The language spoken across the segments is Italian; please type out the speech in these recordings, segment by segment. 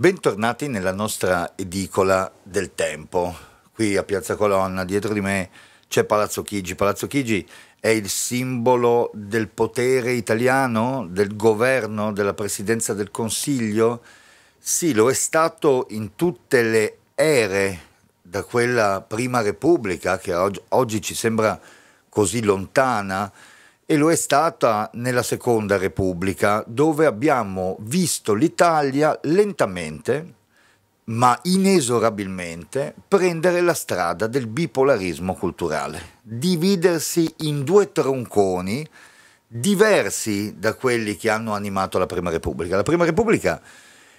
Bentornati nella nostra edicola del tempo, qui a Piazza Colonna, dietro di me c'è Palazzo Chigi. Palazzo Chigi è il simbolo del potere italiano, del governo, della presidenza del Consiglio? Sì, lo è stato in tutte le ere, da quella prima Repubblica, che oggi, ci sembra così lontana, e lo è stata nella Seconda Repubblica, dove abbiamo visto l'Italia lentamente, ma inesorabilmente, prendere la strada del bipolarismo culturale, dividersi in due tronconi diversi da quelli che hanno animato la Prima Repubblica. La Prima Repubblica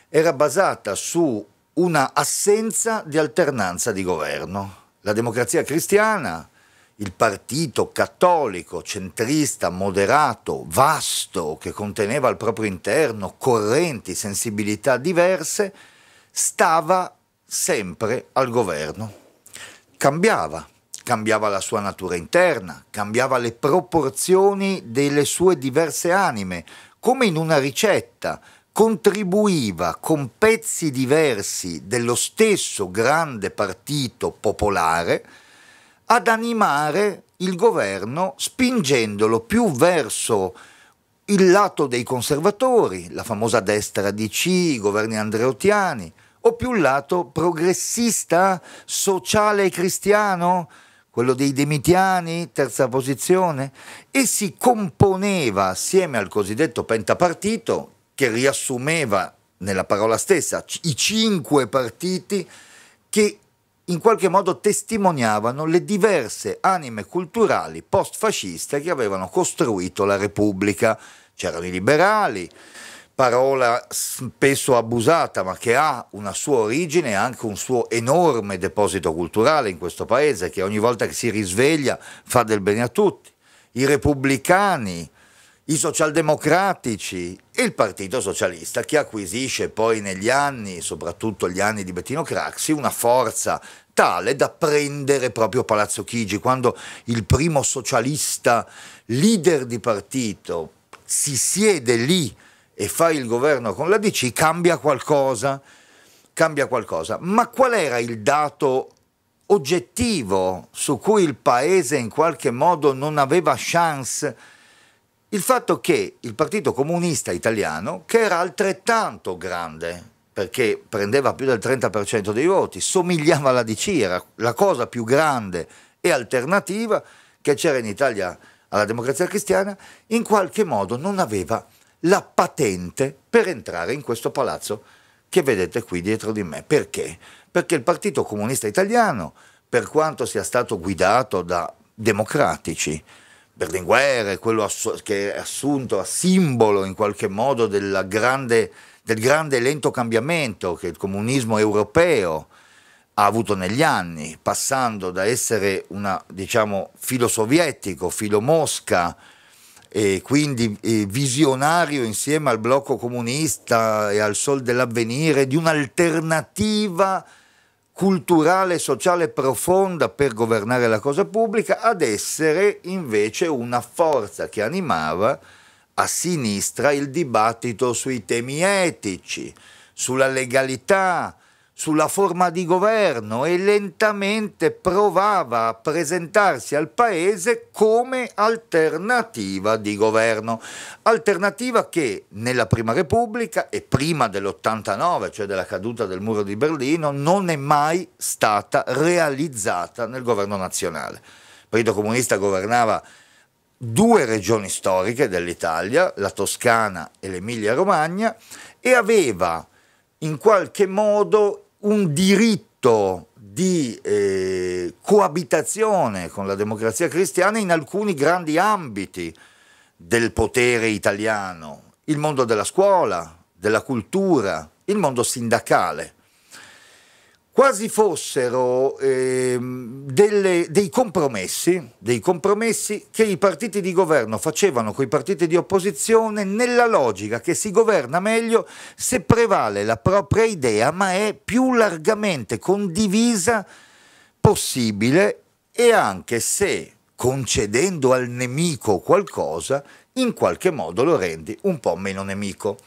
era basata su una assenza di alternanza di governo. La democrazia cristiana il partito cattolico, centrista, moderato, vasto, che conteneva al proprio interno correnti, sensibilità diverse, stava sempre al governo. Cambiava, cambiava la sua natura interna, cambiava le proporzioni delle sue diverse anime, come in una ricetta, contribuiva con pezzi diversi dello stesso grande partito popolare, ad animare il governo spingendolo più verso il lato dei conservatori, la famosa destra DC, i governi andreottiani, o più il lato progressista, sociale e cristiano, quello dei demitiani, terza posizione, e si componeva assieme al cosiddetto pentapartito, che riassumeva nella parola stessa i cinque partiti che in qualche modo testimoniavano le diverse anime culturali post-fasciste che avevano costruito la Repubblica. C'erano i liberali, parola spesso abusata, ma che ha una sua origine e anche un suo enorme deposito culturale in questo paese, che ogni volta che si risveglia fa del bene a tutti. I repubblicani, i socialdemocratici e il Partito Socialista, che acquisisce poi negli anni, soprattutto gli anni di Bettino Craxi, una forza tale da prendere proprio Palazzo Chigi, quando il primo socialista leader di partito si siede lì e fa il governo con la DC, cambia qualcosa, cambia qualcosa. Ma qual era il dato oggettivo su cui il paese in qualche modo non aveva chance? Il fatto che il Partito Comunista Italiano, che era altrettanto grande perché prendeva più del 30% dei voti, somigliava alla DC, era la cosa più grande e alternativa che c'era in Italia alla democrazia cristiana, in qualche modo non aveva la patente per entrare in questo palazzo che vedete qui dietro di me. Perché? Perché il Partito Comunista Italiano, per quanto sia stato guidato da democratici, Berlinguer, quello che è assunto a simbolo in qualche modo della grande del grande e lento cambiamento che il comunismo europeo ha avuto negli anni, passando da essere una, diciamo, filo sovietico, filo Mosca, e quindi visionario insieme al blocco comunista e al sol dell'avvenire di un'alternativa culturale e sociale profonda per governare la cosa pubblica, ad essere invece una forza che animava a sinistra il dibattito sui temi etici, sulla legalità, sulla forma di governo e lentamente provava a presentarsi al Paese come alternativa di governo, alternativa che nella Prima Repubblica e prima dell'89, cioè della caduta del muro di Berlino, non è mai stata realizzata nel governo nazionale. Il Partito Comunista governava due regioni storiche dell'Italia, la Toscana e l'Emilia-Romagna, e aveva in qualche modo un diritto di eh, coabitazione con la democrazia cristiana in alcuni grandi ambiti del potere italiano, il mondo della scuola, della cultura, il mondo sindacale quasi fossero eh, delle, dei, compromessi, dei, compromessi, che i partiti di governo facevano con i partiti di opposizione nella logica che si governa meglio se prevale la propria idea ma è più largamente condivisa possibile e anche se concedendo al nemico qualcosa in qualche modo lo rendi un po' meno nemico.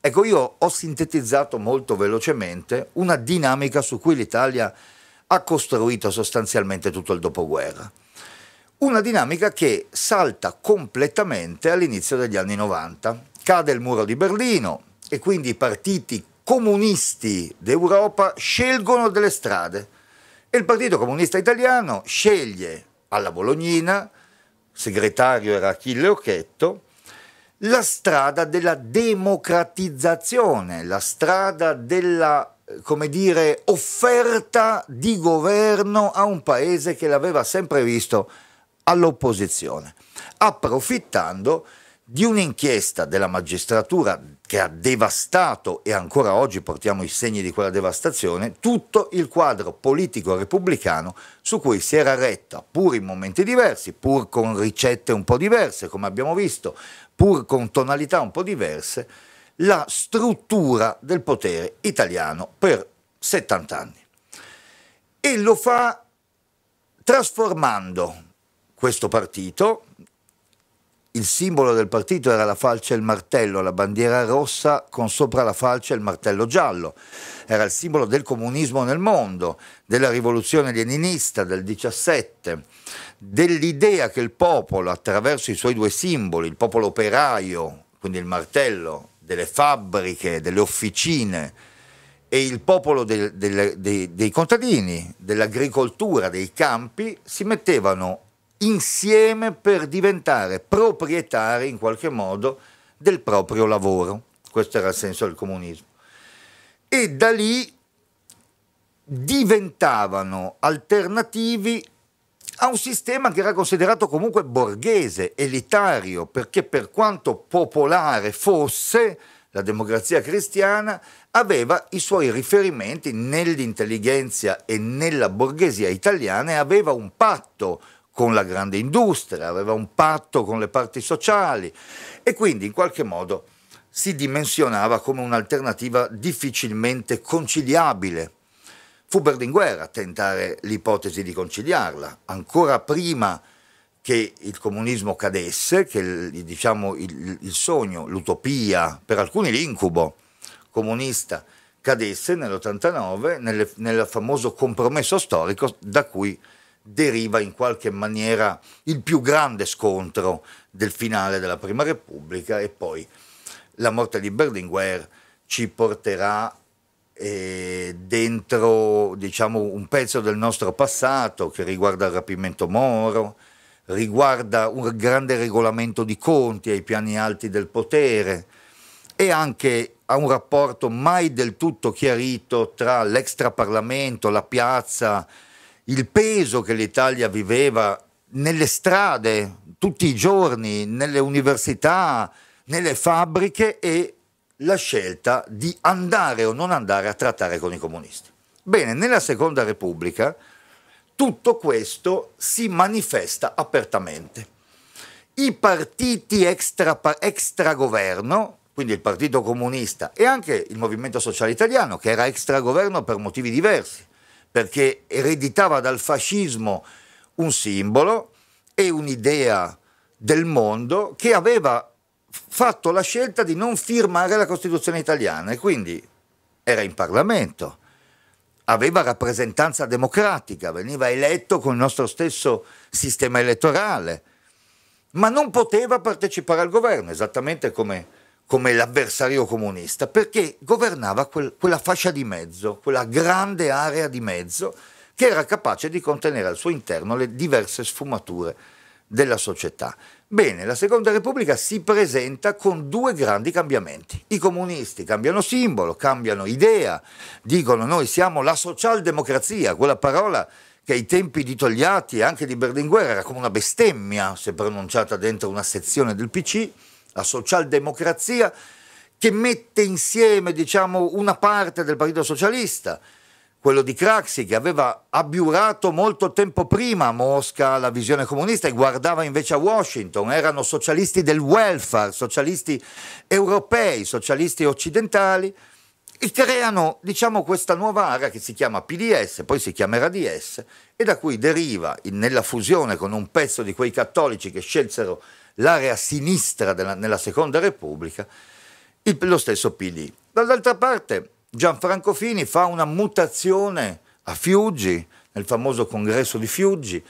Ecco, io ho sintetizzato molto velocemente una dinamica su cui l'Italia ha costruito sostanzialmente tutto il dopoguerra. Una dinamica che salta completamente all'inizio degli anni 90. Cade il muro di Berlino e quindi i partiti comunisti d'Europa scelgono delle strade. E il Partito Comunista Italiano sceglie alla Bolognina, segretario era Achille Occhetto, la strada della democratizzazione, la strada della come dire, offerta di governo a un paese che l'aveva sempre visto all'opposizione, approfittando di un'inchiesta della magistratura che ha devastato e ancora oggi portiamo i segni di quella devastazione, tutto il quadro politico repubblicano su cui si era retta, pur in momenti diversi, pur con ricette un po' diverse, come abbiamo visto, pur con tonalità un po' diverse, la struttura del potere italiano per 70 anni. E lo fa trasformando questo partito, il simbolo del partito era la falce e il martello, la bandiera rossa con sopra la falce e il martello giallo. Era il simbolo del comunismo nel mondo, della rivoluzione leninista del 17, dell'idea che il popolo, attraverso i suoi due simboli, il popolo operaio, quindi il martello, delle fabbriche, delle officine, e il popolo del, del, dei, dei contadini, dell'agricoltura, dei campi, si mettevano insieme per diventare proprietari in qualche modo del proprio lavoro. Questo era il senso del comunismo. E da lì diventavano alternativi a un sistema che era considerato comunque borghese, elitario, perché per quanto popolare fosse, la democrazia cristiana aveva i suoi riferimenti nell'intelligenza e nella borghesia italiana e aveva un patto con la grande industria, aveva un patto con le parti sociali e quindi in qualche modo si dimensionava come un'alternativa difficilmente conciliabile. Fu Berlinguer a tentare l'ipotesi di conciliarla, ancora prima che il comunismo cadesse, che il, diciamo, il, il sogno, l'utopia, per alcuni l'incubo comunista cadesse nell'89 nel famoso compromesso storico da cui deriva in qualche maniera il più grande scontro del finale della Prima Repubblica e poi la morte di Berlinguer ci porterà eh, dentro diciamo, un pezzo del nostro passato che riguarda il rapimento Moro, riguarda un grande regolamento di conti ai piani alti del potere e anche a un rapporto mai del tutto chiarito tra l'extraparlamento, la piazza, il peso che l'Italia viveva nelle strade tutti i giorni, nelle università, nelle fabbriche e la scelta di andare o non andare a trattare con i comunisti. Bene, nella Seconda Repubblica tutto questo si manifesta apertamente. I partiti extra, extra governo, quindi il Partito Comunista e anche il Movimento Sociale Italiano, che era extra governo per motivi diversi, perché ereditava dal fascismo un simbolo e un'idea del mondo che aveva fatto la scelta di non firmare la Costituzione italiana e quindi era in Parlamento, aveva rappresentanza democratica, veniva eletto con il nostro stesso sistema elettorale, ma non poteva partecipare al governo, esattamente come come l'avversario comunista, perché governava quel, quella fascia di mezzo, quella grande area di mezzo che era capace di contenere al suo interno le diverse sfumature della società. Bene, la Seconda Repubblica si presenta con due grandi cambiamenti. I comunisti cambiano simbolo, cambiano idea, dicono noi siamo la socialdemocrazia, quella parola che ai tempi di Togliatti e anche di Berlinguer era come una bestemmia se pronunciata dentro una sezione del PC la socialdemocrazia, che mette insieme diciamo, una parte del Partito Socialista, quello di Craxi, che aveva abbiurato molto tempo prima a Mosca la visione comunista e guardava invece a Washington, erano socialisti del welfare, socialisti europei, socialisti occidentali, e creano diciamo, questa nuova area che si chiama PDS, poi si chiamerà DS, e da cui deriva, nella fusione con un pezzo di quei cattolici che scelsero l'area sinistra della, nella Seconda Repubblica, il, lo stesso PD. Dall'altra parte Gianfranco Fini fa una mutazione a Fiuggi, nel famoso congresso di Fiuggi,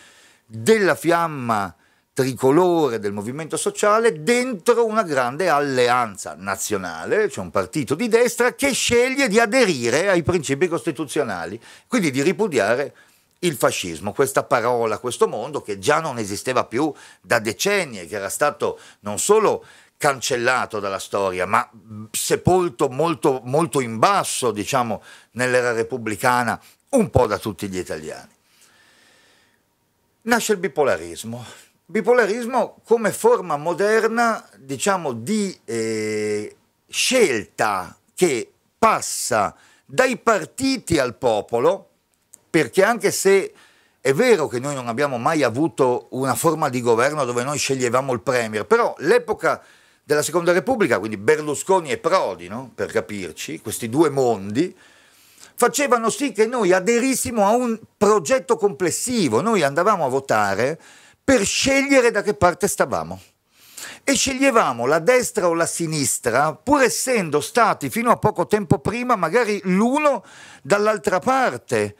della fiamma tricolore del movimento sociale dentro una grande alleanza nazionale, cioè un partito di destra che sceglie di aderire ai principi costituzionali, quindi di ripudiare il fascismo, questa parola, questo mondo che già non esisteva più da decenni e che era stato non solo cancellato dalla storia, ma sepolto molto, molto in basso, diciamo, nell'era repubblicana, un po' da tutti gli italiani. Nasce il bipolarismo. Bipolarismo come forma moderna, diciamo, di eh, scelta che passa dai partiti al popolo, perché anche se è vero che noi non abbiamo mai avuto una forma di governo dove noi sceglievamo il Premier, però l'epoca della Seconda Repubblica, quindi Berlusconi e Prodi, no? per capirci, questi due mondi, facevano sì che noi aderissimo a un progetto complessivo, noi andavamo a votare per scegliere da che parte stavamo. E sceglievamo la destra o la sinistra, pur essendo stati fino a poco tempo prima magari l'uno dall'altra parte.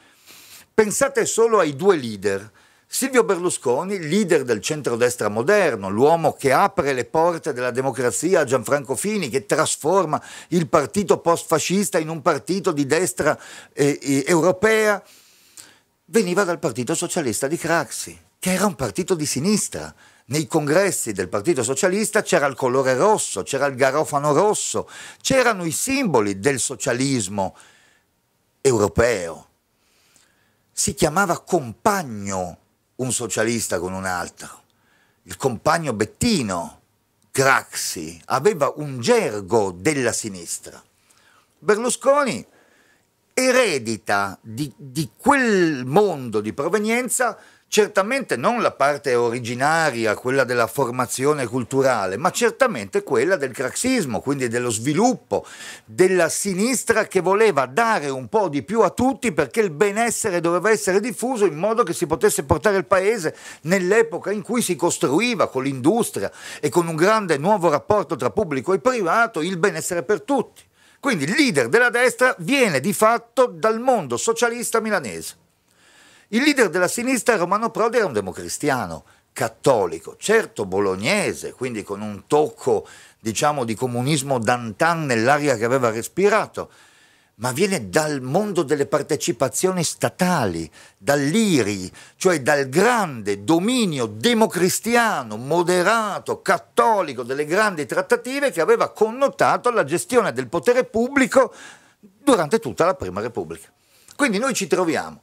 Pensate solo ai due leader. Silvio Berlusconi, leader del centrodestra moderno, l'uomo che apre le porte della democrazia a Gianfranco Fini, che trasforma il partito post-fascista in un partito di destra eh, eh, europea, veniva dal Partito Socialista di Craxi, che era un partito di sinistra. Nei congressi del Partito Socialista c'era il colore rosso, c'era il garofano rosso, c'erano i simboli del socialismo europeo si chiamava compagno un socialista con un altro, il compagno Bettino, Craxi, aveva un gergo della sinistra. Berlusconi eredita di, di quel mondo di provenienza certamente non la parte originaria, quella della formazione culturale, ma certamente quella del craxismo, quindi dello sviluppo della sinistra che voleva dare un po' di più a tutti perché il benessere doveva essere diffuso in modo che si potesse portare il paese nell'epoca in cui si costruiva con l'industria e con un grande nuovo rapporto tra pubblico e privato il benessere per tutti. Quindi il leader della destra viene di fatto dal mondo socialista milanese. Il leader della sinistra Romano Prodi era un democristiano, cattolico, certo bolognese, quindi con un tocco diciamo di comunismo d'antan nell'aria che aveva respirato, ma viene dal mondo delle partecipazioni statali, dall'IRI, cioè dal grande dominio democristiano, moderato, cattolico delle grandi trattative che aveva connotato la gestione del potere pubblico durante tutta la Prima Repubblica. Quindi noi ci troviamo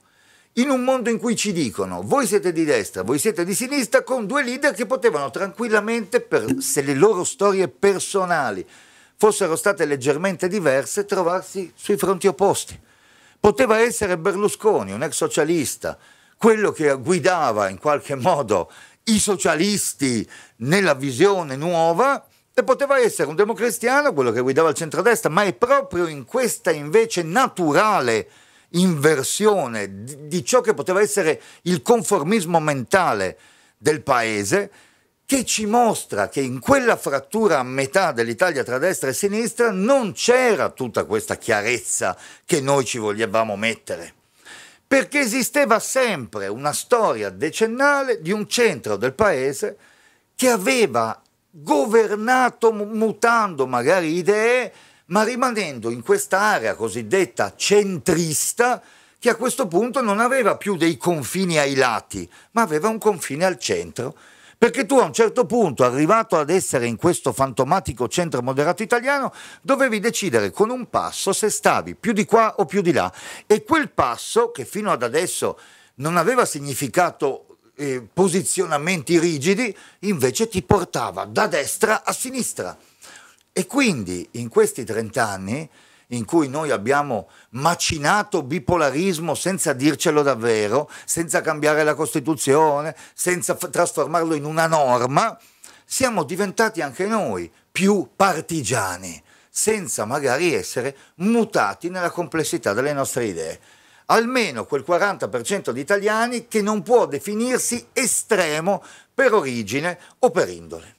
in un mondo in cui ci dicono voi siete di destra, voi siete di sinistra, con due leader che potevano tranquillamente, per, se le loro storie personali fossero state leggermente diverse, trovarsi sui fronti opposti. Poteva essere Berlusconi, un ex socialista, quello che guidava in qualche modo i socialisti nella visione nuova, e poteva essere un democristiano, quello che guidava il centrodestra, ma è proprio in questa invece naturale inversione di, di ciò che poteva essere il conformismo mentale del paese che ci mostra che in quella frattura a metà dell'Italia tra destra e sinistra non c'era tutta questa chiarezza che noi ci volevamo mettere, perché esisteva sempre una storia decennale di un centro del paese che aveva governato mutando magari idee ma rimanendo in questa area cosiddetta centrista che a questo punto non aveva più dei confini ai lati, ma aveva un confine al centro. Perché tu a un certo punto, arrivato ad essere in questo fantomatico centro moderato italiano, dovevi decidere con un passo se stavi più di qua o più di là. E quel passo, che fino ad adesso non aveva significato eh, posizionamenti rigidi, invece ti portava da destra a sinistra. E quindi in questi 30 anni in cui noi abbiamo macinato bipolarismo senza dircelo davvero, senza cambiare la Costituzione, senza f- trasformarlo in una norma, siamo diventati anche noi più partigiani, senza magari essere mutati nella complessità delle nostre idee. Almeno quel 40% di italiani che non può definirsi estremo per origine o per indole.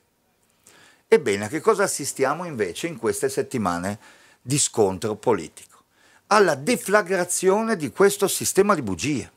Ebbene, a che cosa assistiamo invece in queste settimane di scontro politico? Alla deflagrazione di questo sistema di bugie.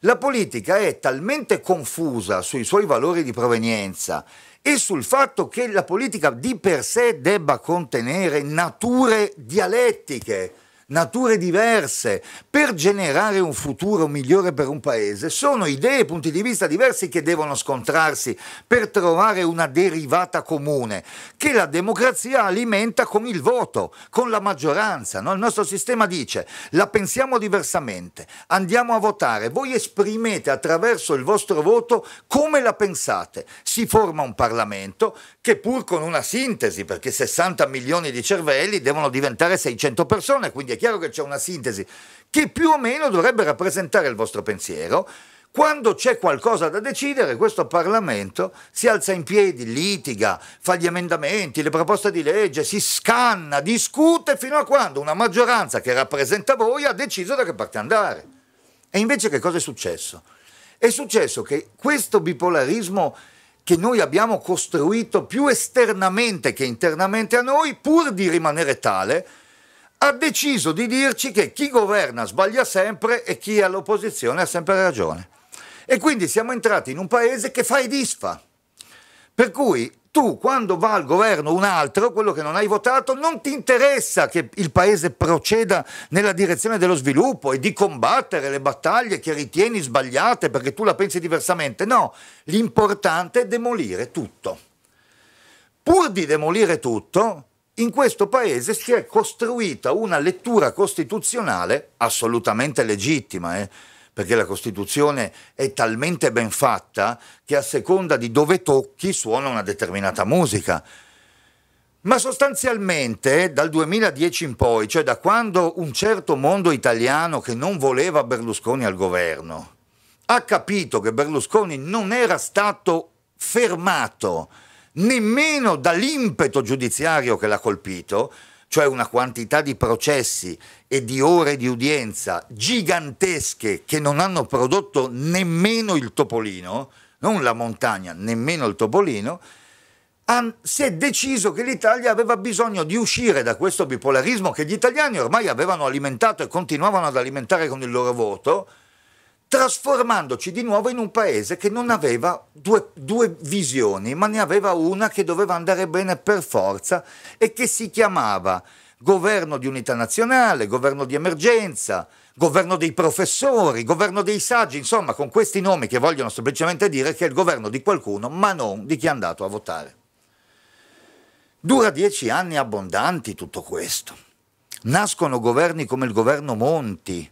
La politica è talmente confusa sui suoi valori di provenienza e sul fatto che la politica di per sé debba contenere nature dialettiche, nature diverse, per generare un futuro migliore per un paese, sono idee e punti di vista diversi che devono scontrarsi per trovare una derivata comune, che la democrazia alimenta con il voto, con la maggioranza. No? Il nostro sistema dice la pensiamo diversamente, andiamo a votare, voi esprimete attraverso il vostro voto come la pensate. Si forma un Parlamento che pur con una sintesi, perché 60 milioni di cervelli devono diventare 600 persone, quindi è chiaro che c'è una sintesi che più o meno dovrebbe rappresentare il vostro pensiero. Quando c'è qualcosa da decidere, questo Parlamento si alza in piedi, litiga, fa gli emendamenti, le proposte di legge, si scanna, discute fino a quando una maggioranza che rappresenta voi ha deciso da che parte andare. E invece che cosa è successo? È successo che questo bipolarismo che noi abbiamo costruito più esternamente che internamente a noi, pur di rimanere tale, ha deciso di dirci che chi governa sbaglia sempre e chi è all'opposizione ha sempre ragione. E quindi siamo entrati in un paese che fa e disfa. Per cui tu quando va al governo un altro, quello che non hai votato, non ti interessa che il paese proceda nella direzione dello sviluppo e di combattere le battaglie che ritieni sbagliate perché tu la pensi diversamente. No, l'importante è demolire tutto. Pur di demolire tutto, in questo paese si è costruita una lettura costituzionale assolutamente legittima. Eh? perché la Costituzione è talmente ben fatta che a seconda di dove tocchi suona una determinata musica. Ma sostanzialmente dal 2010 in poi, cioè da quando un certo mondo italiano che non voleva Berlusconi al governo, ha capito che Berlusconi non era stato fermato nemmeno dall'impeto giudiziario che l'ha colpito, cioè una quantità di processi e di ore di udienza gigantesche che non hanno prodotto nemmeno il topolino, non la montagna, nemmeno il topolino, si è deciso che l'Italia aveva bisogno di uscire da questo bipolarismo che gli italiani ormai avevano alimentato e continuavano ad alimentare con il loro voto, trasformandoci di nuovo in un paese che non aveva due, due, visioni, ma ne aveva una che doveva andare bene per forza e che si chiamava governo di unità nazionale, governo di emergenza, governo dei professori, governo dei saggi, insomma con questi nomi che vogliono semplicemente dire che è il governo di qualcuno, ma non di chi è andato a votare. Dura dieci anni abbondanti tutto questo. Nascono governi come il governo Monti,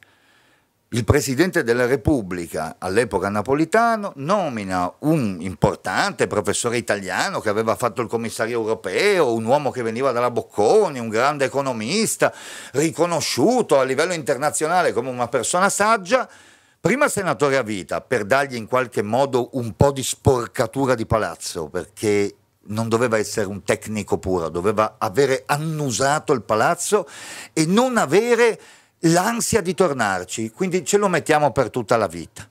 il Presidente della Repubblica, all'epoca napolitano, nomina un importante professore italiano che aveva fatto il commissario europeo, un uomo che veniva dalla Bocconi, un grande economista, riconosciuto a livello internazionale come una persona saggia, prima senatore a vita, per dargli in qualche modo un po' di sporcatura di palazzo, perché non doveva essere un tecnico puro, doveva avere annusato il palazzo e non avere l'ansia di tornarci, quindi ce lo mettiamo per tutta la vita.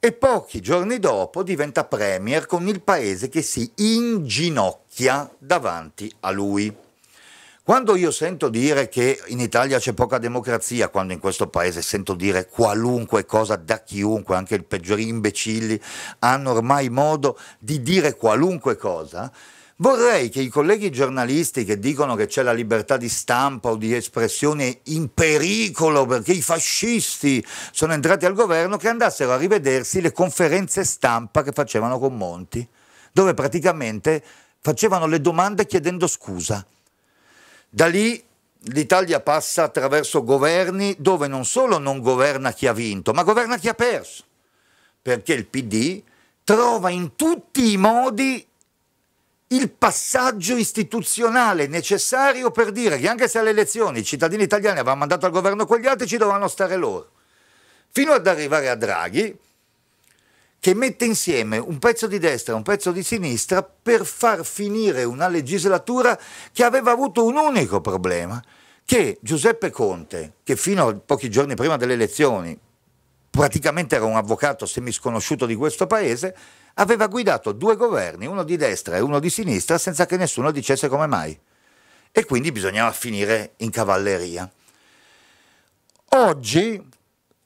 E pochi giorni dopo diventa premier con il paese che si inginocchia davanti a lui. Quando io sento dire che in Italia c'è poca democrazia, quando in questo paese sento dire qualunque cosa da chiunque, anche i peggiori imbecilli hanno ormai modo di dire qualunque cosa, Vorrei che i colleghi giornalisti che dicono che c'è la libertà di stampa o di espressione in pericolo perché i fascisti sono entrati al governo, che andassero a rivedersi le conferenze stampa che facevano con Monti, dove praticamente facevano le domande chiedendo scusa. Da lì l'Italia passa attraverso governi dove non solo non governa chi ha vinto, ma governa chi ha perso, perché il PD trova in tutti i modi il passaggio istituzionale necessario per dire che anche se alle elezioni i cittadini italiani avevano mandato al governo quegli altri, ci dovevano stare loro. Fino ad arrivare a Draghi, che mette insieme un pezzo di destra e un pezzo di sinistra per far finire una legislatura che aveva avuto un unico problema, che Giuseppe Conte, che fino a pochi giorni prima delle elezioni praticamente era un avvocato semisconosciuto di questo paese, aveva guidato due governi, uno di destra e uno di sinistra, senza che nessuno dicesse come mai. E quindi bisognava finire in cavalleria. Oggi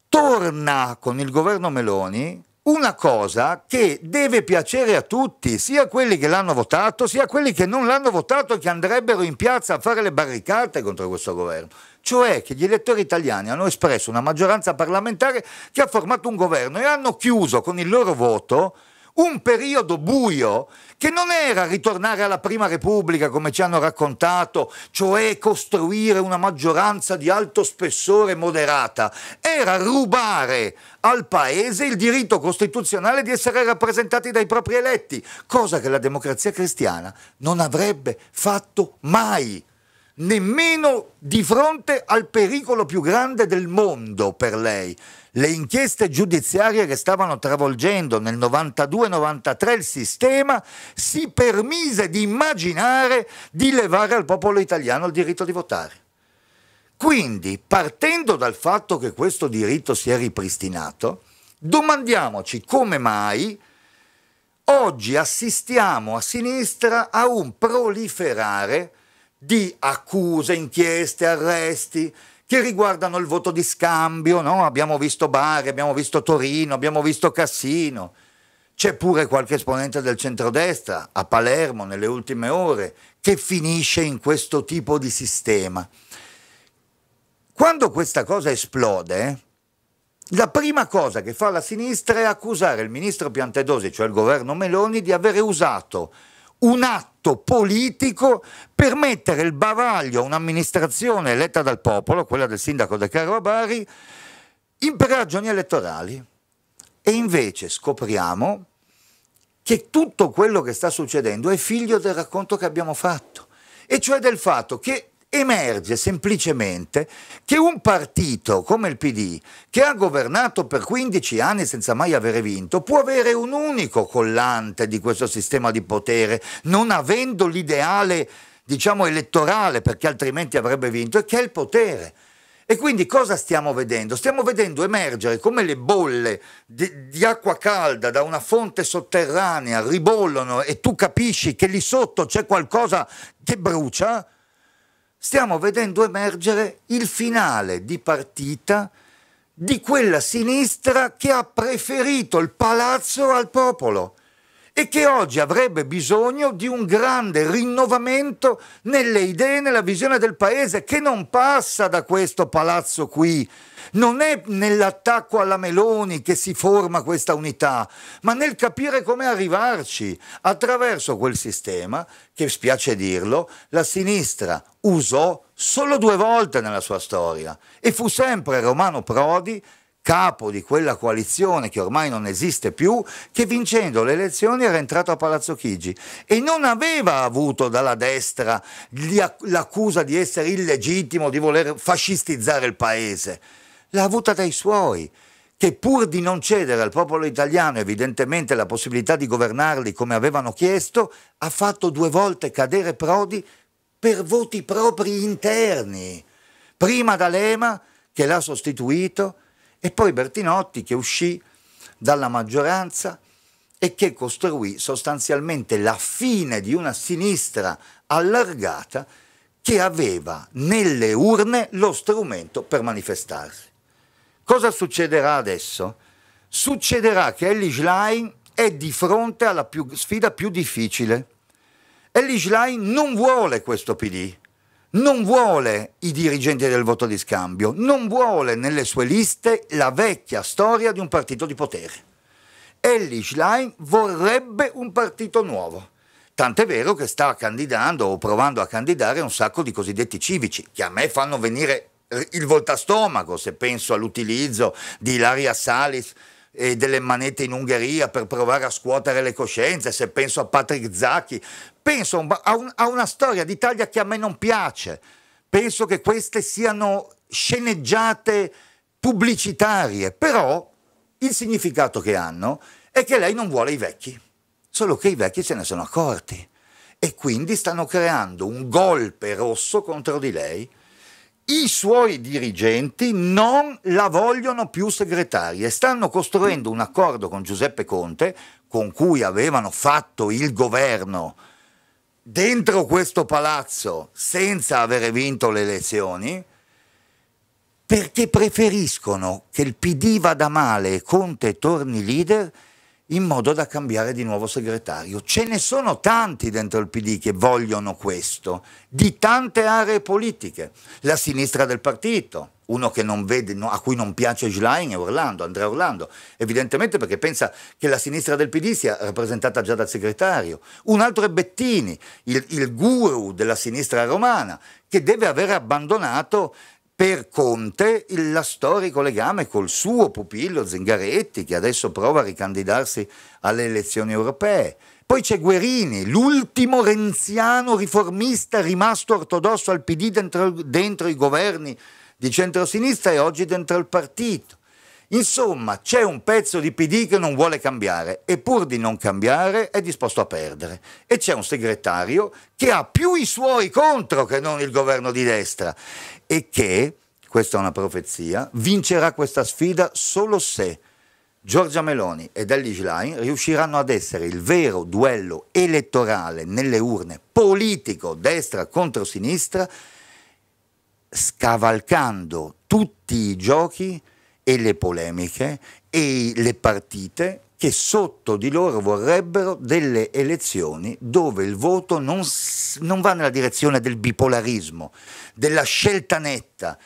torna con il governo Meloni una cosa che deve piacere a tutti, sia a quelli che l'hanno votato, sia a quelli che non l'hanno votato e che andrebbero in piazza a fare le barricate contro questo governo. Cioè che gli elettori italiani hanno espresso una maggioranza parlamentare che ha formato un governo e hanno chiuso con il loro voto un periodo buio che non era ritornare alla Prima Repubblica come ci hanno raccontato, cioè costruire una maggioranza di alto spessore moderata, era rubare al Paese il diritto costituzionale di essere rappresentati dai propri eletti, cosa che la democrazia cristiana non avrebbe fatto mai nemmeno di fronte al pericolo più grande del mondo per lei, le inchieste giudiziarie che stavano travolgendo nel 92-93 il sistema, si permise di immaginare di levare al popolo italiano il diritto di votare. Quindi, partendo dal fatto che questo diritto si è ripristinato, domandiamoci come mai oggi assistiamo a sinistra a un proliferare di accuse, inchieste, arresti, che riguardano il voto di scambio, no? abbiamo visto Bari, abbiamo visto Torino, abbiamo visto Cassino, c'è pure qualche esponente del centrodestra a Palermo nelle ultime ore che finisce in questo tipo di sistema. Quando questa cosa esplode, la prima cosa che fa la sinistra è accusare il ministro Piantedosi, cioè il governo Meloni, di avere usato un atto patto politico per mettere il bavaglio a un'amministrazione eletta dal popolo, quella del sindaco De Caro Bari, in ragioni elettorali. E invece scopriamo che tutto quello che sta succedendo è figlio del racconto che abbiamo fatto, e cioè del fatto che emerge semplicemente che un partito come il PD, che ha governato per 15 anni senza mai avere vinto, può avere un unico collante di questo sistema di potere, non avendo l'ideale diciamo elettorale perché altrimenti avrebbe vinto, e che è il potere. E quindi cosa stiamo vedendo? Stiamo vedendo emergere come le bolle di, di, acqua calda da una fonte sotterranea ribollono e tu capisci che lì sotto c'è qualcosa che brucia, stiamo vedendo emergere il finale di partita di quella sinistra che ha preferito il palazzo al popolo e che oggi avrebbe bisogno di un grande rinnovamento nelle idee, nella visione del paese, che non passa da questo palazzo qui. Non è nell'attacco alla Meloni che si forma questa unità, ma nel capire come arrivarci attraverso quel sistema che, spiace dirlo, la sinistra usò solo due volte nella sua storia e fu sempre Romano Prodi capo di quella coalizione che ormai non esiste più, che vincendo le elezioni era entrato a Palazzo Chigi e non aveva avuto dalla destra l'accusa di essere illegittimo, di voler fascistizzare il paese. L'ha avuta dai suoi che pur di non cedere al popolo italiano evidentemente la possibilità di governarli come avevano chiesto, ha fatto due volte cadere Prodi per voti propri interni. Prima D'Alema, che l'ha sostituito, e poi Bertinotti che uscì dalla maggioranza e che costruì sostanzialmente la fine di una sinistra allargata che aveva nelle urne lo strumento per manifestarsi. Cosa succederà adesso? Succederà che Ellie Schlein è di fronte alla più, sfida più difficile. Ellie Schlein non vuole questo PD, non vuole i dirigenti del voto di scambio, non vuole nelle sue liste la vecchia storia di un partito di potere. Ellie Schlein vorrebbe un partito nuovo. Tant'è vero che sta candidando o provando a candidare un sacco di cosiddetti civici, che a me fanno venire il voltastomaco se penso all'utilizzo di Ilaria Salis e delle manette in Ungheria per provare a scuotere le coscienze, se penso a Patrick Zacchi penso a, un, a una storia d'Italia che a me non piace, penso che queste siano sceneggiate pubblicitarie, però il significato che hanno è che lei non vuole i vecchi, solo che i vecchi se ne sono accorti e quindi stanno creando un golpe rosso contro di lei. I suoi dirigenti non la vogliono più segretaria e stanno costruendo un accordo con Giuseppe Conte, con cui avevano fatto il governo dentro questo palazzo senza avere vinto le elezioni perché preferiscono che il PD vada male e Conte torni leader in modo da cambiare di nuovo segretario. Ce ne sono tanti dentro il PD che vogliono questo, di tante aree politiche, la sinistra del partito, uno vede, a cui non piace Schlein è Orlando, Andrea Orlando, evidentemente perché pensa che la sinistra del PD sia rappresentata già dal segretario. Un altro è Bettini, il, il guru della sinistra romana, che deve aver abbandonato per Conte il, la storico legame col suo pupillo Zingaretti, che adesso prova a ricandidarsi alle elezioni europee. Poi c'è Guerini, l'ultimo renziano riformista rimasto ortodosso al PD dentro, dentro i governi di centrosinistra e oggi dentro il partito. Insomma, c'è un pezzo di PD che non vuole cambiare e pur di non cambiare è disposto a perdere. E c'è un segretario che ha più i suoi contro che non il governo di destra e che, questa è una profezia, vincerà questa sfida solo se Giorgia Meloni ed Ellie Schlein riusciranno ad essere il vero duello elettorale nelle urne politico destra contro sinistra, scavalcando tutti i giochi e le polemiche e le partite che sotto di loro vorrebbero delle elezioni dove il voto non, non va nella direzione del bipolarismo, della scelta netta,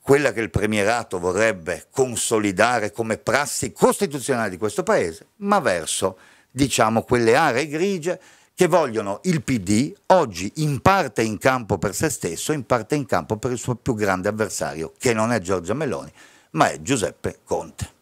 quella che il premierato vorrebbe consolidare come prassi costituzionale di questo paese, ma verso, diciamo, quelle aree grigie che vogliono il PD oggi in parte in campo per se stesso, in parte in campo per il suo più grande avversario, che non è Giorgia Meloni, ma è Giuseppe Conte.